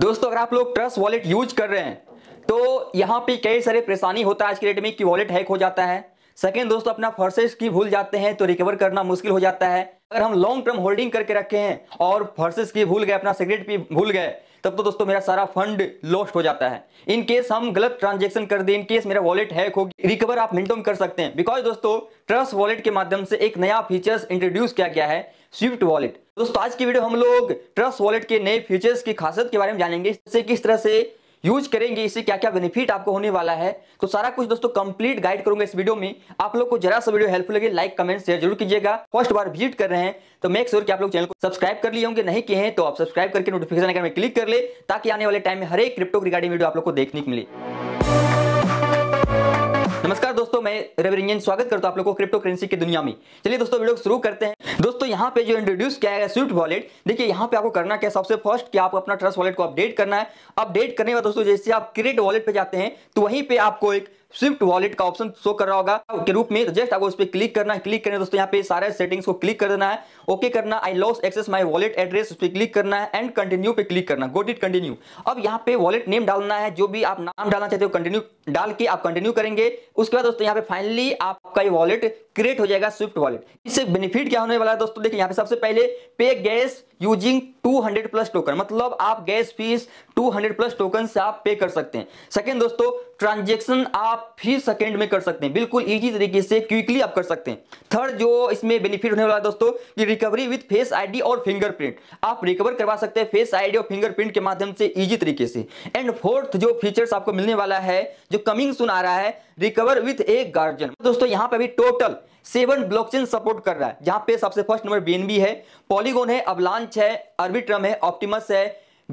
दोस्तों अगर आप लोग ट्रस्ट वॉलेट यूज कर रहे हैं तो यहाँ पे कई सारे परेशानी होता है आज के डेट में कि वॉलेट हैक हो जाता है सेकेंड दोस्तों अपना फर्सेस की भूल जाते हैं तो रिकवर करना मुश्किल हो जाता है अगर हम लॉन्ग टर्म होल्डिंग करके रखे हैं और फर्सेस की भूल गए अपना सिगरेट भी भूल गए तब तो दोस्तों मेरा सारा फंड लॉस्ट हो जाता है इन केस हम गलत ट्रांजेक्शन कर दें इन केस मेरा वॉलेट हैक हो रिकवर आप मिनटों में कर सकते हैं बिकॉज दोस्तों ट्रस्ट वॉलेट के माध्यम से एक नया फीचर्स इंट्रोड्यूस किया गया है स्विफ्ट वॉलेट दोस्तों आज की वीडियो हम लोग ट्रस्ट वॉलेट के नए फीचर्स की खासियत के बारे में जानेंगे इससे किस तरह से यूज करेंगे इससे क्या क्या बेनिफिट आपको होने वाला है तो सारा कुछ दोस्तों कंप्लीट गाइड करूंगा इस वीडियो में आप लोग को जरा सा वीडियो हेल्पफुल लगे लाइक कमेंट शेयर जरूर कीजिएगा फर्स्ट बार विजिट कर रहे हैं तो मेक श्योर कि आप लोग चैनल को सब्सक्राइब कर लिए होंगे नहीं किए हैं तो आप सब्सक्राइब करके नोटिफिकेशन आइकन में क्लिक कर ले ताकि आने वाले टाइम में हर एक क्रिप्टो रिगार्डिंग वीडियो आप लोग को देखने को मिले नमस्कार दोस्तों मैं रवि रंजन स्वागत करता हूँ आप लोगों को क्रिप्टो करेंसी की दुनिया में चलिए दोस्तों वीडियो शुरू करते हैं दोस्तों यहाँ पे जो इंट्रोड्यूस किया गया स्विफ्ट वॉलेट देखिए यहाँ पे आपको करना क्या सबसे फर्स्ट कि आपको अपना ट्रस्ट वॉलेट को अपडेट करना है अपडेट करने के बाद दोस्तों जैसे आप क्रिएट वॉलेट पे जाते हैं तो वहीं पे आपको एक स्विफ्ट वॉलेट का ऑप्शन शो कर रहा होगा के रूप में जस्ट आपको उस पर क्लिक करना है क्लिक करना दोस्तों यहाँ पे सारे सेटिंग्स को क्लिक कर देना है ओके करना I lost access my wallet address उस पर क्लिक करना है एंड कंटिन्यू पे क्लिक करना गोट इट कंटिन्यू अब यहाँ पे वॉलेट नेम डालना है जो भी आप नाम डालना चाहते हो कंटिन्यू डाल के आप कंटिन्यू करेंगे उसके बाद दोस्तों यहाँ पे फाइनली आपका ये वॉलेट क्रिएट हो जाएगा स्विफ्ट वॉलेट इससे बेनिफिट क्या होने वाला है दोस्तों देखिए यहाँ पे सबसे पहले पे गैस यूजिंग 200 प्लस टोकन मतलब आप गैस फीस 200 प्लस टोकन से आप पे कर सकते हैं सेकेंड दोस्तों ट्रांजेक्शन आप फी सेकेंड में कर सकते हैं बिल्कुल इजी तरीके से क्विकली आप कर सकते हैं थर्ड जो इसमें बेनिफिट होने वाला है दोस्तों कि रिकवरी विथ फेस आईडी और फिंगरप्रिंट आप रिकवर करवा सकते हैं फेस आईडी और फिंगरप्रिंट के माध्यम से इजी तरीके से एंड फोर्थ जो फीचर्स आपको मिलने वाला है जो कमिंग सुन आ रहा है रिकवर विथ ए गार्जियन दोस्तों यहाँ पे अभी टोटल सेवन ब्लॉकचेन सपोर्ट कर रहा है जहां पे सबसे फर्स्ट नंबर बीएनबी है पॉलीगोन है अबलांच है अर्बिट्रम है ऑप्टिमस है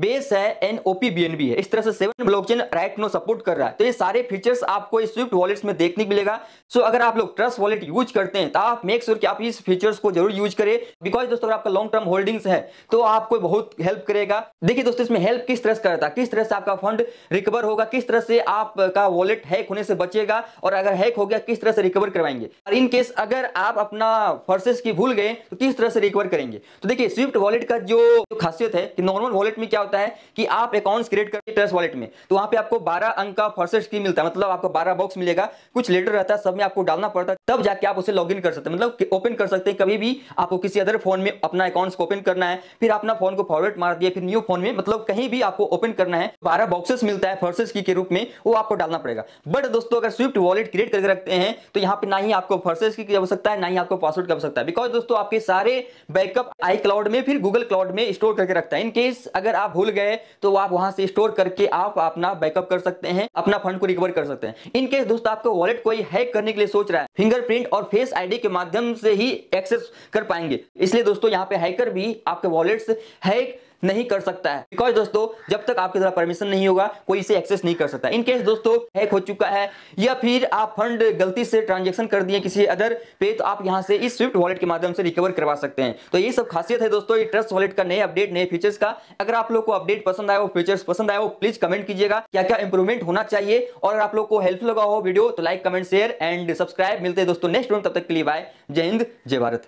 बेस है एन ओपी बीएनबी है इस तरह से seven blockchain right now support कर रहा है तो ये सारे फीचर्स आपको इस स्विफ्ट वॉलेट्स में देखने को मिलेगा सो अगर आप लोग ट्रस्ट वॉलेट यूज करते हैं तो आप मेक श्योर कि आप इस फीचर्स को जरूर यूज करें बिकॉज दोस्तों अगर आपका लॉन्ग टर्म होल्डिंग्स है तो आपको बहुत हेल्प करेगा देखिए दोस्तों इसमें हेल्प किस तरह से करता है किस तरह से आपका फंड रिकवर होगा किस तरह से आपका वॉलेट हैक होने से बचेगा और अगर हैक हो गया किस तरह से रिकवर करवाएंगे और इन केस अगर आप अपना फर्सेस की भूल गए तो किस तरह से रिकवर करेंगे तो देखिए स्विफ्ट वॉलेट का जो खासियत है कि नॉर्मल वॉलेट में क्या होता है कि आप अकाउंट क्रिएट करके ट्रस्ट वॉलेट में तो वहां पे आपको 12 अंक का फर्स्ट की मिलता है मतलब आपको 12 बॉक्स मिलेगा कुछ लेटर रहता है सब में आपको डालना पड़ता है तब जाके आप उसे लॉग कर सकते हैं मतलब ओपन कर सकते हैं कभी भी आपको किसी अदर फोन में अपना अकाउंट को ओपन करना है फिर अपना फोन को फॉरवर्ड मार दिया फिर न्यू फोन में मतलब कहीं भी आपको ओपन करना है बारह बॉक्सेस मिलता है फर्सेस की के रूप में वो आपको डालना पड़ेगा बट दोस्तों अगर स्विफ्ट वॉलेट क्रिएट करके रखते हैं तो यहाँ पे ना ही आपको फर्सेस की आवश्यकता है ना ही आपको पासवर्ड की आवश्यकता है बिकॉज दोस्तों आपके सारे बैकअप आई क्लाउड में फिर गूगल क्लाउड में स्टोर करके रखता है इनकेस अगर आप भूल गए तो आप वहां से स्टोर करके आप अपना बैकअप कर सकते हैं अपना फंड को रिकवर कर सकते हैं इनकेस दोस्तों आपको वॉलेट कोई हैक करने के लिए सोच रहा है फिंगरप्रिंट और फेस आईडी के माध्यम से ही एक्सेस कर पाएंगे इसलिए दोस्तों यहाँ पे हैकर भी आपके वॉलेट हैक नहीं कर सकता है बिकॉज दोस्तों जब तक आपके द्वारा परमिशन नहीं होगा कोई इसे एक्सेस नहीं कर सकता इनकेस दोस्तों हैक हो चुका है या फिर आप फंड गलती से ट्रांजेक्शन कर दिए किसी अदर पे तो आप यहाँ से इस स्विफ्ट वॉलेट के माध्यम से रिकवर करवा सकते हैं तो ये सब खासियत है दोस्तों ये ट्रस्ट वॉलेट का नए अपडेट नए फीचर्स का अगर आप लोग को अपडेट पसंद आया वो फीचर्स पसंद आया वो प्लीज कमेंट कीजिएगा क्या क्या इंप्रूवमेंट होना चाहिए और अगर आप लोग को हेल्प लगा हो वीडियो तो like comment share and subscribe मिलते हैं दोस्तों नेक्स्ट वीडियो तब तक के लिए बाय जय हिंद जय भारत